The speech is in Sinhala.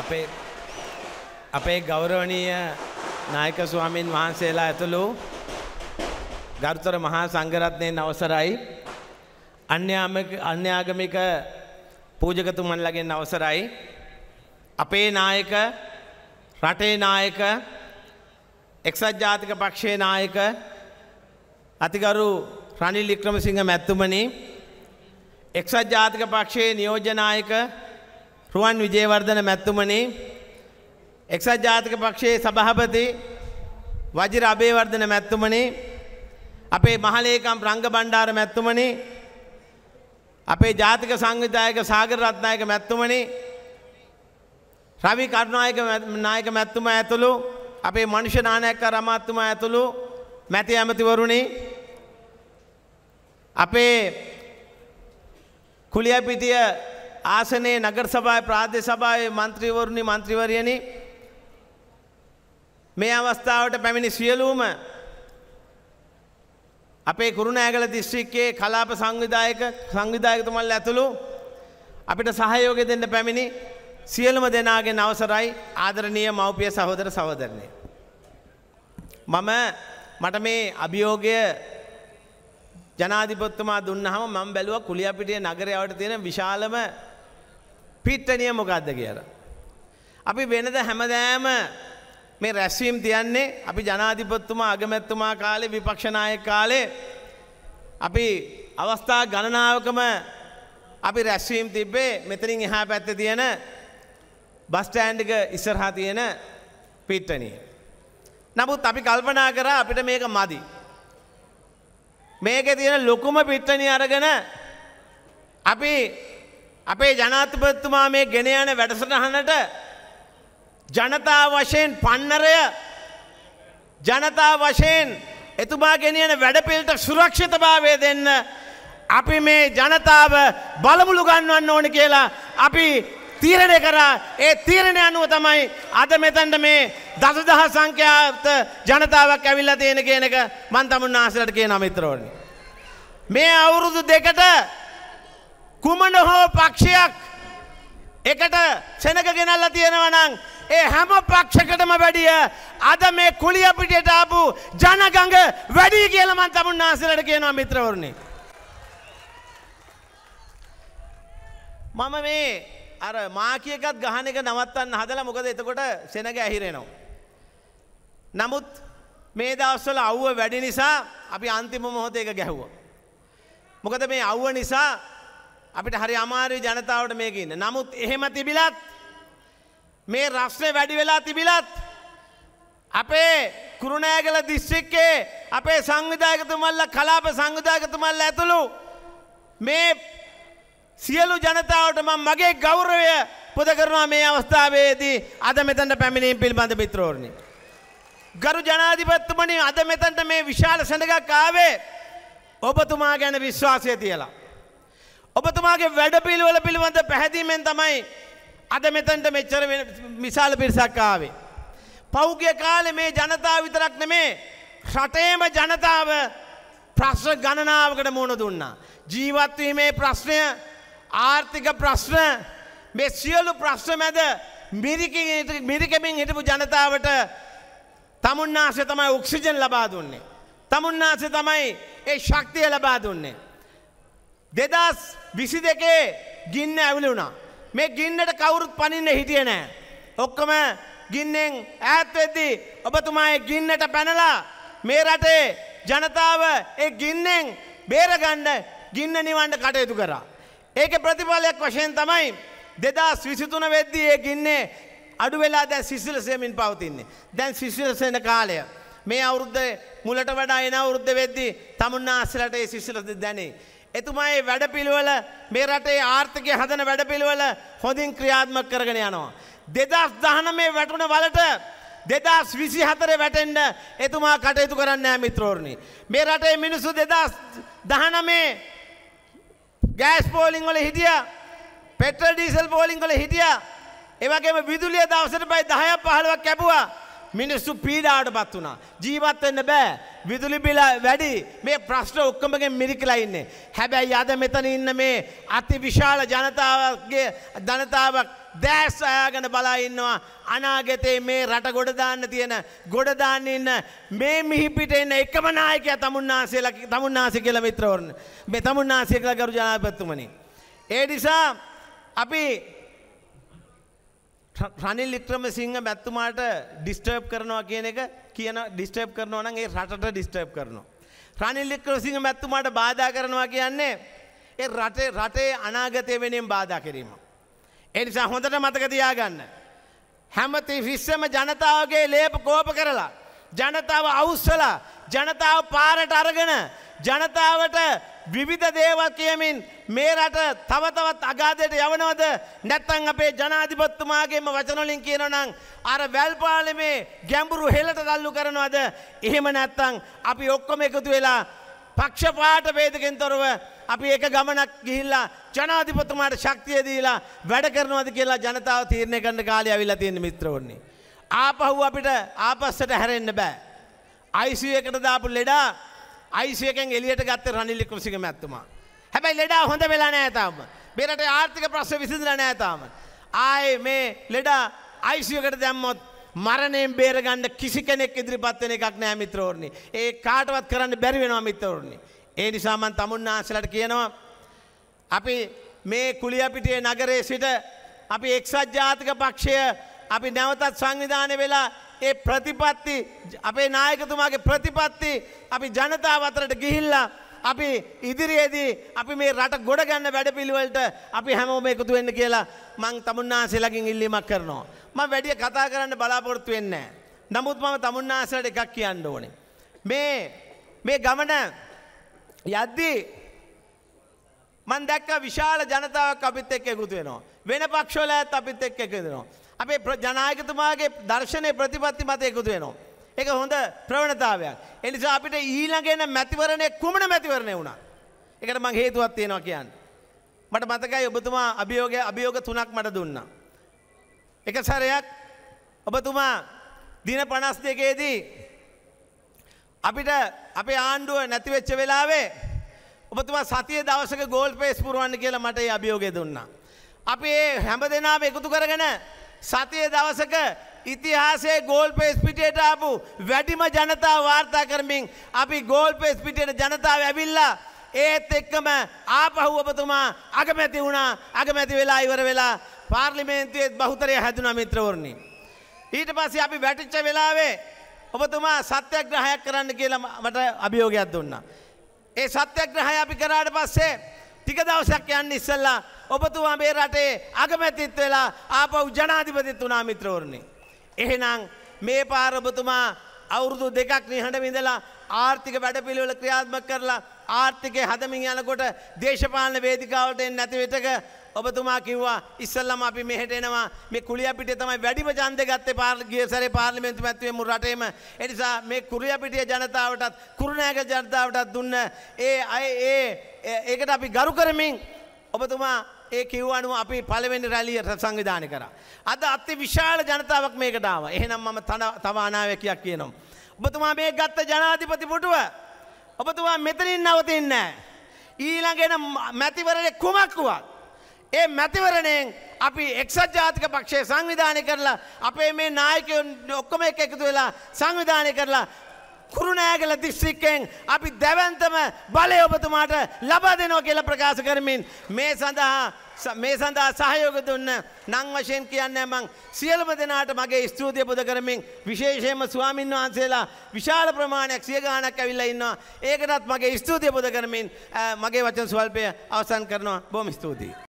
අපේ අපේ ගෞරවනීය නායක ස්වාමීන් වහන්සේලා ඇතුළු ගරුතර මහා සංඝරත්නයෙන් අවසරයි අන්‍යාමක අන්‍යාගමික පූජකතුමන්ලගෙන් අවසරයි අපේ නායක රටේ නායක එක්සත් ජාතික පක්ෂයේ නායක අතිගරු රනිල් වික්‍රමසිංහ මැතිතුමනි එක්සත් ජාතික පක්ෂයේ නියෝජ්‍ය නායක රුවන් විජේවර්ධන මැත්තුමනි එක්සත් ජාතික පක්ෂයේ සභාපති වජිර අබේවර්ධන මැත්තුමනි අපේ මහලේකම් රංග බණ්ඩාර මැත්තුමනි අපේ ජාතික සංවිධායක සාගර රත්නායක මැත්තුමනි රවි කරුණායක නායක මැත්තුමා ඇතුළු අපේ මනුෂ්‍ය නානායකකාර අමාත්‍යතුමා ඇතුළු මැති ඇමතිවරුනි අපේ කුලියපිටිය ආසනයේ නගරසභාවේ ප්‍රාදේශ සභාවේ മന്ത്രിවරුනි മന്ത്രിවරියනි මේ අවස්ථාවට පැමිණි සියලුම අපේ කුරුණෑගල දිස්ත්‍රික්කයේ කලාප සංවිධායක සංවිධායකතුමන්ලා ඇතුළු අපිට සහයෝගය දෙන්න පැමිණි සියලුම දෙනාගෙන් අවසරයි ආදරණීය මව්පිය සහෝදර සහෝදරනි මම මට මේ අභියෝගය ජනාධිපතිතුමා දුන්නාම මම බැලුවා කුලියපිටිය නගරය යවට තියෙන විශාලම පිට්ටනිය මොකක්ද කියලා. අපි වෙනද හැමදෑම මේ රැස්වීම් තියන්නේ අපි ජනාධිපත්තුමා අගමැත්තුමා කාලේ විපක්ෂනායක කාලේ අපි අවස්ථා ගණනාවකම අපි රැස්වීම් තිබ්බේ මෙතනින් එහා පැත්තේ තියෙන බස් ස්ටෑන්ඩ් එක ඉස්සරහා තියෙන පිට්ටනිය. නමුත් අපි කල්පනා කරා අපිට මේක මදි. මේකේ තියෙන ලොකුම පිට්ටනිය අරගෙන අපි අපේ ජනාතිපත්තුමා මේ ගෙන යන වැඩසටහනට ජනතා වශයෙන් පන්නරය ජනතා වශයෙන් එතුමා ගෙනියන වැඩපිල්ට සුරක්ෂිතභාවය දෙන්න අපි මේ ජනතාව බලමුළු ගන්නවන්න ඕන කියලා අපි තීරණය කරා ඒ තීරණය අනුව තමයි අද මෙතැන්ට මේ දසදහ සංඛ්‍යාත ජනතාවක් ඇවිල්ලා තියෙන කියනක මන් තමුන් ආසලට කියන අමිත්‍රෝනි. මේ අවුරුදු දෙකට කුමන හෝ පක්ෂයක් එකට සෙනක ගෙනල්ලා තියෙනවනං ඒ හැම පක්ෂකටම වැඩිය අද මේ කුලිය පිටියට ආපු ජනගඟ වැඩි කියලා මං තමුන් ආසිරට කියනවා මිත්‍රවරුනි. මම මේ අර මාකියකත් ගහන එක නවත්තන්න හදලා මොකද එතකොට සෙනග ඇහිරෙනවා. නමුත් මේ දවස්වල අව්ව වැඩි නිසා අපි අන්තිම මොහොතේ එක ගැහුවා. මොකද මේ අව්ව නිසා අපිට හරි අමාරුයි ජනතාවට මේක ඉන්න. නමුත් එහෙම තිබිලත් මේ රස්නේ වැඩි වෙලා තිබිලත් අපේ කුරුණෑගල දිස්ත්‍රික්කයේ අපේ සංවිධායකතුමල්ලා කලාප සංවිධායකතුමල්ලා ඇතුළු මේ සියලු ජනතාවට මම මගේ ගෞරවය පුද කරනවා මේ අවස්ථාවේදී අද මෙතනට පැමිණීම පිළිබඳ මිත්‍රෝරණි. ගරු ජනාධිපතිතුමනි අද මෙතනට මේ විශාල සඳකක් ආවේ ඔබතුමා ගැන විශ්වාසය තියලා ඔබතුමාගේ වැඩපිළිවෙල පිළිබඳ පැහැදීමෙන් තමයි අද මෙතැන්ට මෙච්චර විශාල පිරිසක් ආවේ. පෞග්‍ය කාලෙ මේ ජනතාව විතරක් නෙමේ රටේම ජනතාව ප්‍රශ්න ගණනාවකට මුණ දුන්නා. ජීවත්වීමේ ප්‍රශ්නය ආර්ථික ප්‍රශ්න මේ සියලු ප්‍රශ්න මැද මිරිකමින් හිටපු ජනතාවට තමුන්නාසය තමයි ඔක්සිජන් ලබා දුන්නේ. තමුන්නාසය තමයි ඒ ශක්තිය ලබා දුන්නේ. දෙදස් විසි දෙකේ ගින්න ඇවිලි වුණා. මේ ගින්නට කවුරුත් පනින්න හිටිය නෑ. ඔක්කම ගින්නෙන් ඈත්වෙද්දි ඔබතුමායි ගින්නට පැනලා මේ රටේ ජනතාව ඒ ගින්නෙන් බේරගණ්ඩ ගින්න නිවන්ඩ කටයුතු කරා. ඒක ප්‍රතිඵලයක් වශයෙන් තමයි දෙදස් විසිතුන වෙද්දී ඒ ගින්නේ අඩු වෙලා දැ සිසිලසයමින් පවතින්නේ. දැන් සිසිලසෙන කාලය. මේ අවුද්ධ මුලට වඩා එන අවුද්ධ වෙද්දී තමුන් ආසලට ඒ සිසිලස දැනේ. එතුමා ඒ වැඩපිළිවෙල මේ රටේ ආර්ථිකය හදන වැඩපිළිවෙල හොඳින් ක්‍රියාත්මක කරගෙන යනවා. දෙදස් දහනමේ වැටුණ වලට දෙදස් විසි හතර වැටෙන්ඩ එතුමා කටයුතු කරන්න ෑ මිත්‍රෝරණි. මේ රටේ මිනිසු දෙදස් දහනමේ ගෑස් පෝලිං වල හිටිය පෙටල් ඩීසල් පෝලිං කල හිටිය ඒවගේම විදුලිය දවසට පයි දහයක් පහළුවක් කැපුවා මිනිස්සු පීඩාවටපත් වුණා. ජීවත් වෙන්න බෑ. විදුලි බිල වැඩි. මේ ප්‍රශ්න ඔක්කොමගෙන් මිරිකලා ඉන්නේ. හැබැයි අද මෙතන ඉන්න මේ අතිවිශාල ජනතාවගේ ජනතාවක් දැස් අයාගෙන බලා ඉන්නවා. අනාගතේ මේ රට ගොඩ දාන්න තියෙන ගොඩ දාන්න ඉන්න මේ මිහිපිට ඉන්න එකම නායකයා තමුන්නාසේලා තමුන්නාසේ කියලා මිත්‍රවරුන්. මේ තමුන්නාසේ කියලා ගරු ජනාධිපතිතුමනි. ඒ නිසා අපි රනිල් වික්‍රමසිංහ මැතිතුමාට ඩිස්ටර්බ් කරනවා කියන එක කියන ඩිස්ටර්බ් කරනවා නම් ඒ රටට ඩිස්ටර්බ් කරනවා. රනිල් වික්‍රමසිංහ මැතිතුමාට බාධා කරනවා කියන්නේ ඒ රටේ රටේ අනාගතය වෙනුවෙන් බාධා කිරීම. ඒ නිසා හොඳට මතක තියාගන්න. හැමති විශ්වම ජනතාවගේ ලේප කෝප කරලා ජනතාව අවුස්සලා ජනතාව පාරට අරගෙන ජනතාවට විවිධ දේවල් කියමින් මේ රට තව තවත් අගාධයට යවනවද නැත්තම් අපේ ජනාධිපතිතුමාගේම වචනවලින් කියනනම් අර වැල්පාලමේ ගැඹුරු හෙලට තල්ලු කරනවද එහෙම නැත්තම් අපි ඔක්කොම එකතු වෙලා පක්ෂපාට වේදකෙන් තොරව අපි එක ගමනක් ගිහිල්ලා ජනාධිපතිතුමාට ශක්තිය දීලා වැඩ කරනවද කියලා ජනතාව තීරණය කරන කාලය අවිල්ලා තියෙන මිත්‍රවන්නේ ආපහු අපිට ආපස්සට හැරෙන්න බෑ අයිසු එකට දාපු ලෙඩා අයිසියකෙන් එලියට ගත්ත රනිල් වික්‍රමසිංහ මැතිතුමා. හැබැයි ලෙඩා හොඳ වෙලා නෑ තාම. මේ රටේ ආර්ථික ප්‍රශ්න විසඳලා නෑ තාම. ආයේ මේ ලෙඩා අයිසියකට දැම්මොත් මරණයෙන් බේරගන්න කිසි කෙනෙක් ඉදිරිපත් වෙන එකක් නෑ මිත්‍රෝරණි. ඒ කාටවත් කරන්න බැරි වෙනවා මිත්‍රෝරණි. ඒ නිසා මම තමුන්නාන්සලට කියනවා අපි මේ කුලියපිටියේ නගරයේ සිට අපි එක්සත් ජාතික පක්ෂය අපි නැවතත් සංවිධානය වෙලා ඒ ප්‍රතිපත්ති අපේ නායකතුමාගේ ප්‍රතිපත්ති අපි ජනතාව අතරට ගිහිල්ලා අපි ඉදිරියේදී අපි මේ රට ගොඩ ගන්න වැඩපිළිවෙලට අපි හැමෝම එකතු වෙන්න කියලා මං තමුන්නාසෙලකින් ඉල්ලීමක් කරනවා. මම වැඩිය කතා කරන්න බලාපොරොත්තු වෙන්නේ නමුත් මම තමුන්නාසලට එකක් කියන්න ඕනේ. මේ මේ ගමන යද්දී මන් දැක්ක විශාල ජනතාවක් අපිත් එක්ක එකතු වෙනවා. වෙන පක්ෂවල ඇත් අපිත් එක්ක එකතු වෙනවා. අපේ ප්‍රජනායකතුමාගේ දර්ශනය ප්‍රතිපත්ති මත එකතු වෙනවා. එක හොඳ ප්‍රවණතාවයක්. එනිසා අපිට ඊළඟෙන මැතිවරණය කුමන මැතිවරණය වුණා. එකට මං හේතුවත් තියෙනවා කියන්න. මට මතකයි ඔබතුමා අභියෝග අභියෝග තුනක් මට දුන්නා. එක සැරයක් ඔබතුමා දින පනස් දෙකේදී අපිට අපේ ආණ්ඩුව නැතිවෙච්ච වෙලාවේ ඔබතුමා සතිය දවසක ගෝල් පේස් පුරුවන්න කියලා මට ඒ අභියෝගය දුන්නා. අපි හැම දෙනාම එකතු කරගෙන සතිය දවසක ඉතිහාසේ ගෝල් පේස් පිටියට ආපු වැඩිම ජනතාව වාර්තා කරමින් අපි ගෝල් පේස් පිටියට ජනතාව ඇවිල්ලා ඒත් එක්කම ආපහු ඔබතුමා අගමැති වුණා අගමැති වෙලා ඉවර වෙලා පාර්ලිමේන්තුවේත් බහුතරය හැදුනා මිත්‍රවරුනි ඊට පස්සේ අපි වැටිච්ච වෙලාවේ ඔබතුමා සත්‍යග්‍රහයක් කරන්න කියලා මට අභියෝගයක් දුන්නා ඒ සත්‍යග්‍රහය අපි කරාට පස්සේ ටික දවසක් යන්න ඉස්සෙල්ලා ඔබතුමා මේ රටේ අගමැතිත් වෙලා ආපහු ජනාධිපතිත් වුණා මිත්‍රවරුනි. එහෙනම් මේ පාර ඔබතුමා අවුරුදු දෙකක් නිහඬ විඳලා ආර්ථික වැඩපිළිවෙල ක්‍රියාත්මක කරලා ආර්ථිකය හදමින් යනකොට දේශපාලන වේදිකාවට එන්නේ නැති විටක ඔබතුමා කිව්වා ඉස්සල්ලාම අපි මෙහෙට එනවා මේ කුලියපිටිය තමයි වැඩිම ඡන්දය ගත්තේ ගිය සැරේ පාර්ලිමේන්තු මැතිවරණය මුළු රටේම ඒ නිසා මේ කුලියපිටිය ජනතාවටත් කුරුණෑගල ජනතාවටත් දුන්න ඒ අය ඒ ඒකට අපි ගරු කරමින් ඔබතුමා ඒ කිව්වනුව අපි පළවෙනි රැලියට සංවිධානය කරා. අද අති විශාල ජනතාවක් මේකට ආව. එහෙනම් මම තන තව අනාවැකියක් කියනවා. ඔබතුමා මේ ගත්ත ජනාධිපති පුටුව ඔබතුමා මෙතනින් නවතින්නේ නැහැ. ඊළඟ එන මැතිවරණේ කුමක් වුවත් ඒ මැතිවරණයෙන් අපි එක්සත් ජාතික පක්ෂය සංවිධානය කරලා අපේ මේ නායකයන් ඔක්කොම එක එකතු වෙලා සංවිධානය කරලා කුරුණෑගල දිස්ත්‍රික්කයෙන් අපි දැවන්තම බලය ඔබතුමාට ලබා දෙනවා කියලා ප්‍රකාශ කරමින් මේ සඳහා මේ සඳහා සහයෝග දුන්න නං වශයෙන් කියන්න මං සියලම දෙනාට මගේ ස්තුතිය පුද කරමින් විශේෂයෙන්ම ස්වාමින් වහන්සේලා විශාල ප්‍රමාණයක් සිය ගාණක් ඇවිල්ලා ඉන්නවා. ඒකටත් මගේ ස්තුතිය පුද කරමින් මගේ වචන ස්වල්පය අවසන් කරනවා. බොහොම ස්තුතියි.